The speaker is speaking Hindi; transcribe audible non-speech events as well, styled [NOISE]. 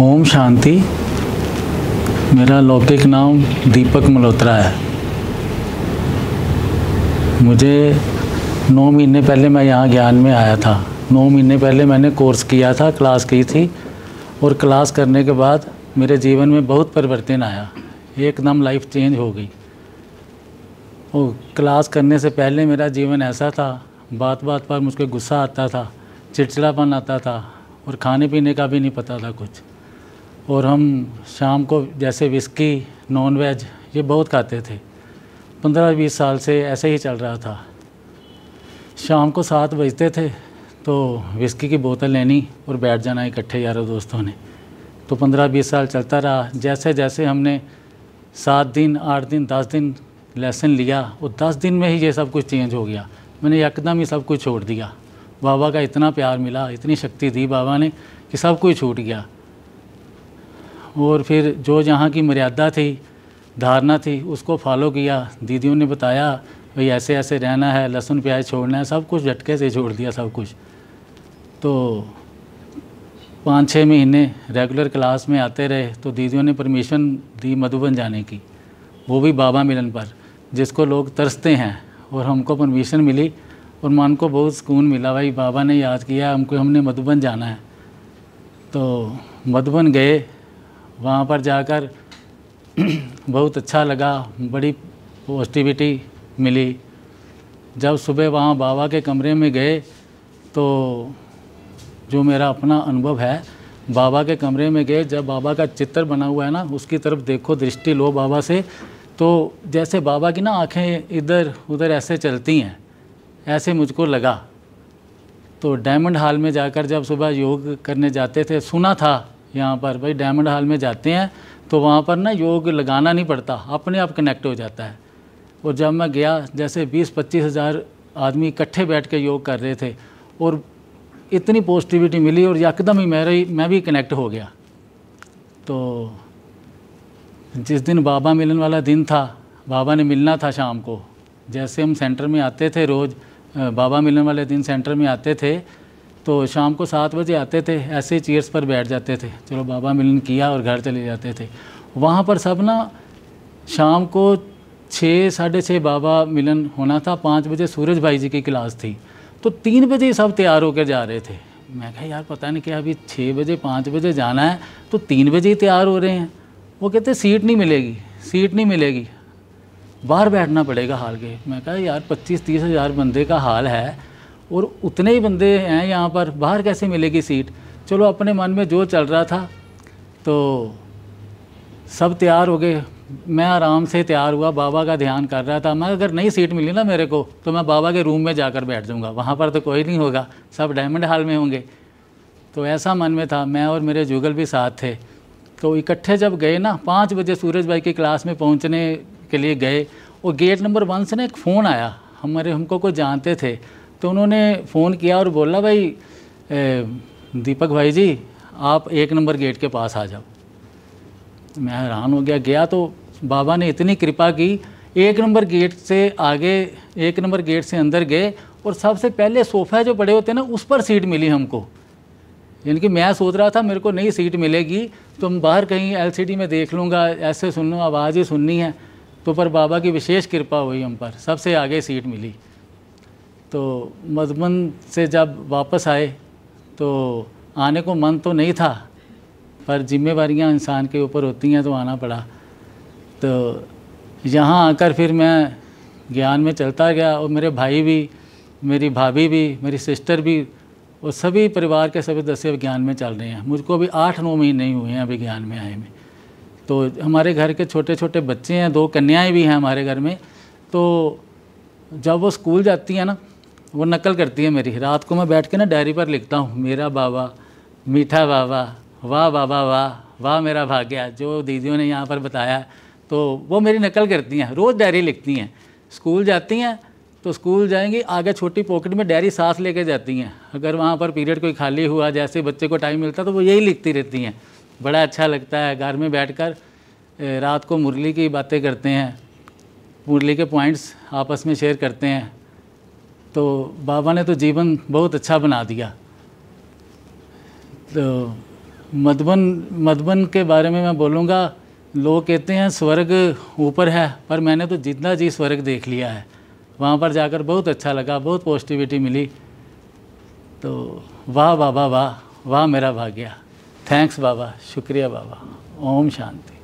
ओम शांति मेरा लौकिक नाम दीपक मल्होत्रा है मुझे नौ महीने पहले मैं यहाँ ज्ञान में आया था नौ महीने पहले मैंने कोर्स किया था क्लास की थी और क्लास करने के बाद मेरे जीवन में बहुत परिवर्तन आया एकदम लाइफ चेंज हो गई और क्लास करने से पहले मेरा जीवन ऐसा था बात बात पर मुझको गुस्सा आता था चिड़चिड़ापन आता था और खाने पीने का भी नहीं पता था कुछ और हम शाम को जैसे विस्की नॉन वेज ये बहुत खाते थे पंद्रह बीस साल से ऐसे ही चल रहा था शाम को सात बजते थे तो विस्की की बोतल लेनी और बैठ जाना इकट्ठे यारों दोस्तों ने तो पंद्रह बीस साल चलता रहा जैसे जैसे हमने सात दिन आठ दिन दस दिन लेसन लिया और दस दिन में ही ये सब कुछ चेंज हो गया मैंने यकदम ही सब कुछ छोड़ दिया बाबा का इतना प्यार मिला इतनी शक्ति दी बाबा ने कि सब कुछ छूट गया और फिर जो जहाँ की मर्यादा थी धारणा थी उसको फॉलो किया दीदियों ने बताया भाई ऐसे ऐसे रहना है लहसुन प्याज छोड़ना है सब कुछ झटके से छोड़ दिया सब कुछ तो पाँच छः महीने रेगुलर क्लास में आते रहे तो दीदियों ने परमिशन दी मधुबन जाने की वो भी बाबा मिलन पर जिसको लोग तरसते हैं और हमको परमिशन मिली और मन को बहुत सुकून मिला भाई बाबा ने याद किया हमको हमने मधुबन जाना है तो मधुबन गए वहाँ पर जाकर [CLEARS THROAT] बहुत अच्छा लगा बड़ी पॉजिटिविटी मिली जब सुबह वहाँ बाबा के कमरे में गए तो जो मेरा अपना अनुभव है बाबा के कमरे में गए जब बाबा का चित्र बना हुआ है ना उसकी तरफ देखो दृष्टि लो बाबा से तो जैसे बाबा की ना आंखें इधर उधर ऐसे चलती हैं ऐसे मुझको लगा तो डायमंड हॉल में जाकर जब सुबह योग करने जाते थे सुना था यहाँ पर भाई डायमंड हॉल में जाते हैं तो वहाँ पर ना योग लगाना नहीं पड़ता अपने आप कनेक्ट हो जाता है और जब मैं गया जैसे बीस पच्चीस हज़ार आदमी इकट्ठे बैठ के योग कर रहे थे और इतनी पॉजिटिविटी मिली और यकदम ही मेरा ही मैं भी कनेक्ट हो गया तो जिस दिन बाबा मिलन वाला दिन था बाबा ने मिलना था शाम को जैसे हम सेंटर में आते थे रोज़ बाबा मिलन वाले दिन सेंटर में आते थे तो शाम को सात बजे आते थे ऐसे ही चेयर्स पर बैठ जाते थे चलो बाबा मिलन किया और घर चले जाते थे वहाँ पर सब ना शाम को छः साढ़े छः बाबा मिलन होना था पाँच बजे सूरज भाई जी की क्लास थी तो तीन बजे सब तैयार होकर जा रहे थे मैं कहा यार पता नहीं क्या अभी छः बजे पाँच बजे जाना है तो तीन बजे ही तैयार हो रहे हैं वो कहते सीट नहीं मिलेगी सीट नहीं मिलेगी बाहर बैठना पड़ेगा हाल के मैं कहा यार पच्चीस तीस हज़ार बंदे का हाल है और उतने ही बंदे हैं यहाँ पर बाहर कैसे मिलेगी सीट चलो अपने मन में जो चल रहा था तो सब तैयार हो गए मैं आराम से तैयार हुआ बाबा का ध्यान कर रहा था मैं अगर नई सीट मिली ना मेरे को तो मैं बाबा के रूम में जाकर बैठ जाऊँगा वहाँ पर तो कोई नहीं होगा सब डायमंड हॉल में होंगे तो ऐसा मन में था मैं और मेरे जुगल भी साथ थे तो इकट्ठे जब गए ना पाँच बजे सूरज भाई की क्लास में पहुँचने के लिए गए और गेट नंबर वन से ना एक फ़ोन आया हमारे हमको कोई जानते थे तो उन्होंने फ़ोन किया और बोला भाई ए, दीपक भाई जी आप एक नंबर गेट के पास आ जाओ मैं हैरान हो गया गया तो बाबा ने इतनी कृपा की एक नंबर गेट से आगे एक नंबर गेट से अंदर गए और सबसे पहले सोफ़ा जो पड़े होते हैं ना उस पर सीट मिली हमको यानी कि मैं सोच रहा था मेरे को नई सीट मिलेगी तो हम बाहर कहीं एलसीडी में देख लूँगा ऐसे सुन लूँ आवाज़ ही सुननी है तो पर बाबा की विशेष कृपा हुई हम पर सबसे आगे सीट मिली तो मधुबन से जब वापस आए तो आने को मन तो नहीं था पर जिम्मेवारियां इंसान के ऊपर होती हैं तो आना पड़ा तो यहाँ आकर फिर मैं ज्ञान में चलता गया और मेरे भाई भी मेरी भाभी भी मेरी सिस्टर भी और सभी परिवार के सभी सदस्य ज्ञान में चल रहे हैं मुझको अभी आठ नौ महीने ही हुए हैं अभी ज्ञान में आए में तो हमारे घर के छोटे छोटे बच्चे हैं दो कन्याएं भी हैं हमारे घर में तो जब वो स्कूल जाती हैं ना वो नकल करती है मेरी रात को मैं बैठ के ना डायरी पर लिखता हूँ मेरा बाबा मीठा बाबा वाह बाबा वाह वाह मेरा भाग्या जो दीदियों ने यहाँ पर बताया तो वो मेरी नकल करती हैं रोज़ डायरी लिखती हैं स्कूल जाती हैं तो स्कूल जाएंगी आगे छोटी पॉकेट में डायरी सांस लेके जाती हैं अगर वहाँ पर पीरियड कोई खाली हुआ जैसे बच्चे को टाइम मिलता तो वो यही लिखती रहती हैं बड़ा अच्छा लगता है घर में बैठ रात को मुरली की बातें करते हैं मुरली के पॉइंट्स आपस में शेयर करते हैं तो बाबा ने तो जीवन बहुत अच्छा बना दिया तो मधुबन मधुबन के बारे में मैं बोलूँगा लोग कहते हैं स्वर्ग ऊपर है पर मैंने तो जितना जी स्वर्ग देख लिया है वहाँ पर जाकर बहुत अच्छा लगा बहुत पॉजिटिविटी मिली तो वाह बाबा वाह वाह मेरा भाग्य थैंक्स बाबा शुक्रिया बाबा ओम शांति